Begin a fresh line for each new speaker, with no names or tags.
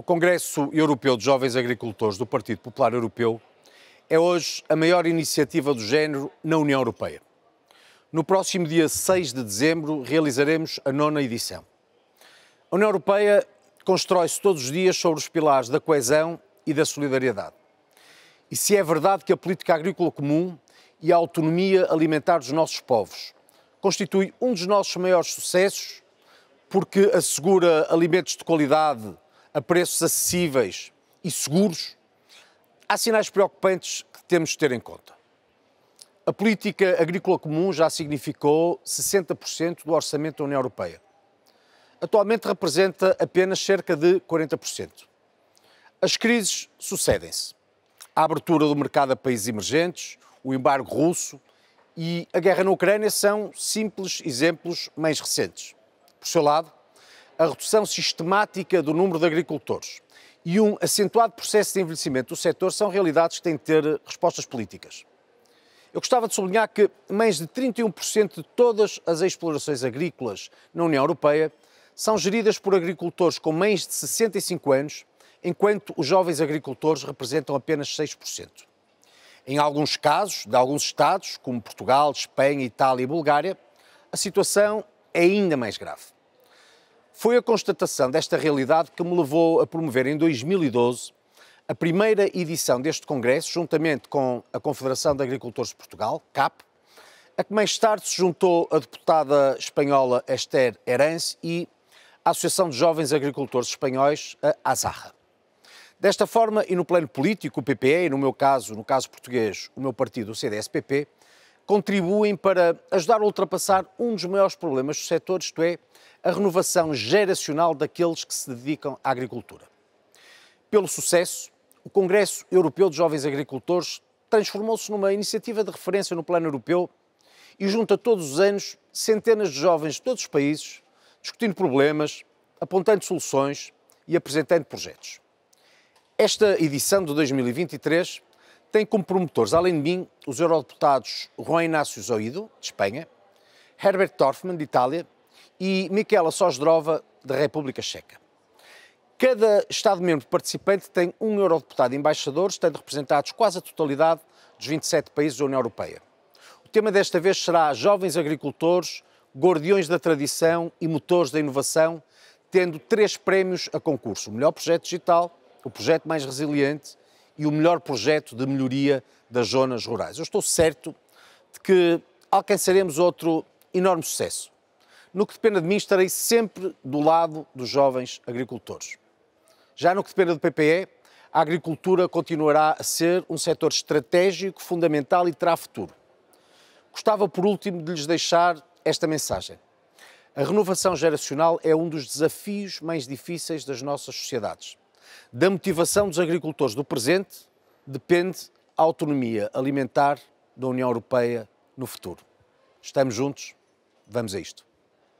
O Congresso Europeu de Jovens Agricultores do Partido Popular Europeu é hoje a maior iniciativa do género na União Europeia. No próximo dia 6 de dezembro realizaremos a nona edição. A União Europeia constrói-se todos os dias sobre os pilares da coesão e da solidariedade. E se é verdade que a política agrícola comum e a autonomia alimentar dos nossos povos constitui um dos nossos maiores sucessos, porque assegura alimentos de qualidade a preços acessíveis e seguros, há sinais preocupantes que temos de ter em conta. A política agrícola comum já significou 60% do orçamento da União Europeia. Atualmente representa apenas cerca de 40%. As crises sucedem-se. A abertura do mercado a países emergentes, o embargo russo e a guerra na Ucrânia são simples exemplos mais recentes. Por seu lado, a redução sistemática do número de agricultores e um acentuado processo de envelhecimento do setor são realidades que têm de ter respostas políticas. Eu gostava de sublinhar que mais de 31% de todas as explorações agrícolas na União Europeia são geridas por agricultores com mais de 65 anos, enquanto os jovens agricultores representam apenas 6%. Em alguns casos, de alguns Estados, como Portugal, Espanha, Itália e Bulgária, a situação é ainda mais grave. Foi a constatação desta realidade que me levou a promover em 2012 a primeira edição deste Congresso, juntamente com a Confederação de Agricultores de Portugal, CAP, a que mais tarde se juntou a deputada espanhola Esther Herance e a Associação de Jovens Agricultores Espanhóis, a Azarra. Desta forma, e no plano político, o PPE, e no meu caso, no caso português, o meu partido, o CDS-PP, contribuem para ajudar a ultrapassar um dos maiores problemas do setor, isto é, a renovação geracional daqueles que se dedicam à agricultura. Pelo sucesso, o Congresso Europeu de Jovens Agricultores transformou-se numa iniciativa de referência no plano europeu e junta todos os anos centenas de jovens de todos os países, discutindo problemas, apontando soluções e apresentando projetos. Esta edição de 2023 tem como promotores, além de mim, os eurodeputados Juan Inácio Zoido, de Espanha, Herbert Dorfman, de Itália, e Michaela Sosdrova, da República Checa. Cada Estado-membro participante tem um eurodeputado e embaixador, estando representados quase a totalidade dos 27 países da União Europeia. O tema desta vez será Jovens Agricultores, Guardiões da Tradição e Motores da Inovação, tendo três prémios a concurso: o melhor projeto digital, o projeto mais resiliente e o melhor projeto de melhoria das zonas rurais. Eu estou certo de que alcançaremos outro enorme sucesso. No que depende de mim, estarei sempre do lado dos jovens agricultores. Já no que depende do PPE, a agricultura continuará a ser um setor estratégico, fundamental e terá futuro. Gostava, por último, de lhes deixar esta mensagem. A renovação geracional é um dos desafios mais difíceis das nossas sociedades. Da motivação dos agricultores do presente depende a autonomia alimentar da União Europeia no futuro. Estamos juntos, vamos a isto.